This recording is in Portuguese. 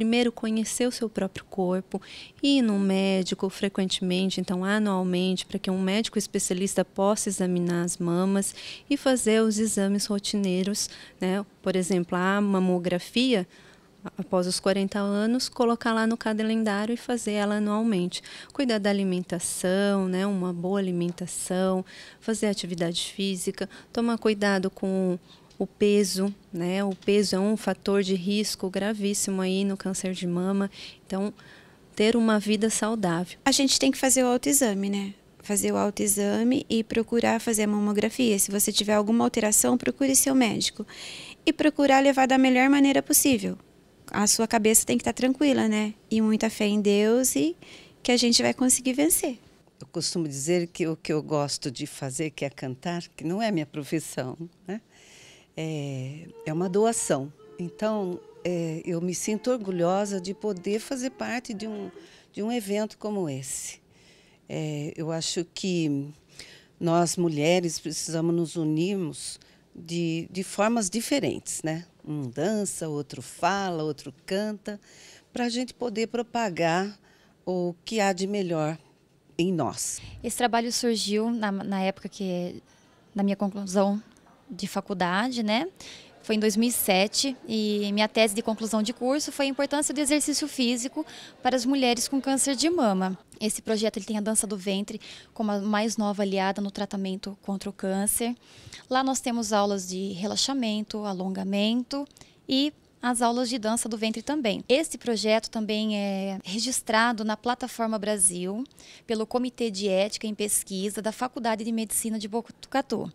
primeiro conhecer o seu próprio corpo, ir no médico frequentemente, então anualmente, para que um médico especialista possa examinar as mamas e fazer os exames rotineiros, né? por exemplo, a mamografia após os 40 anos, colocar lá no calendário e fazer ela anualmente. Cuidar da alimentação, né, uma boa alimentação, fazer atividade física, tomar cuidado com o peso, né? O peso é um fator de risco gravíssimo aí no câncer de mama. Então, ter uma vida saudável. A gente tem que fazer o autoexame, né? Fazer o autoexame e procurar fazer a mamografia. Se você tiver alguma alteração, procure seu médico. E procurar levar da melhor maneira possível. A sua cabeça tem que estar tranquila, né? E muita fé em Deus e que a gente vai conseguir vencer. Eu costumo dizer que o que eu gosto de fazer, que é cantar, que não é minha profissão, né? é, é uma doação. Então, é, eu me sinto orgulhosa de poder fazer parte de um, de um evento como esse. É, eu acho que nós, mulheres, precisamos nos unirmos de, de formas diferentes, né? Um dança, outro fala, outro canta, para a gente poder propagar o que há de melhor em nós. Esse trabalho surgiu na, na época que, na minha conclusão de faculdade, né? Foi em 2007 e minha tese de conclusão de curso foi a importância do exercício físico para as mulheres com câncer de mama. Esse projeto ele tem a dança do ventre como a mais nova aliada no tratamento contra o câncer. Lá nós temos aulas de relaxamento, alongamento e as aulas de dança do ventre também. Esse projeto também é registrado na Plataforma Brasil pelo Comitê de Ética em Pesquisa da Faculdade de Medicina de Botucatu.